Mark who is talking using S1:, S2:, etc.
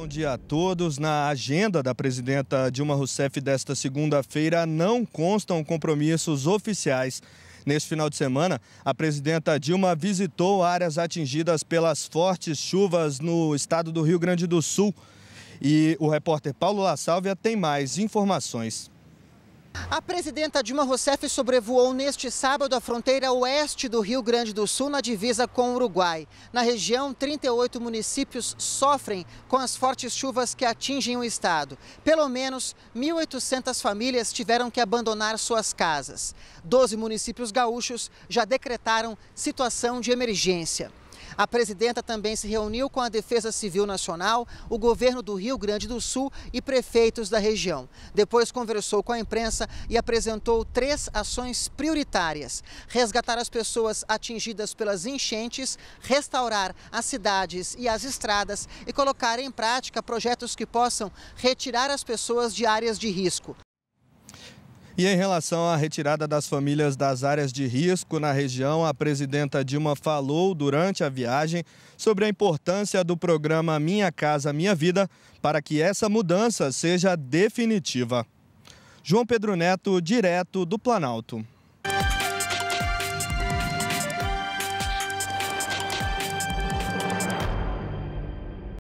S1: Bom dia a todos. Na agenda da presidenta Dilma Rousseff desta segunda-feira não constam compromissos oficiais. Neste final de semana, a presidenta Dilma visitou áreas atingidas pelas fortes chuvas no estado do Rio Grande do Sul. E o repórter Paulo La Sálvia tem mais informações.
S2: A presidenta Dilma Rousseff sobrevoou neste sábado a fronteira oeste do Rio Grande do Sul, na divisa com o Uruguai. Na região, 38 municípios sofrem com as fortes chuvas que atingem o estado. Pelo menos 1.800 famílias tiveram que abandonar suas casas. Doze municípios gaúchos já decretaram situação de emergência. A presidenta também se reuniu com a Defesa Civil Nacional, o governo do Rio Grande do Sul e prefeitos da região. Depois conversou com a imprensa e apresentou três ações prioritárias: resgatar as pessoas atingidas pelas enchentes, restaurar as cidades e as estradas e colocar em prática projetos que possam retirar as pessoas de áreas de risco.
S1: E em relação à retirada das famílias das áreas de risco na região, a presidenta Dilma falou durante a viagem sobre a importância do programa Minha Casa Minha Vida para que essa mudança seja definitiva. João Pedro Neto, direto do Planalto.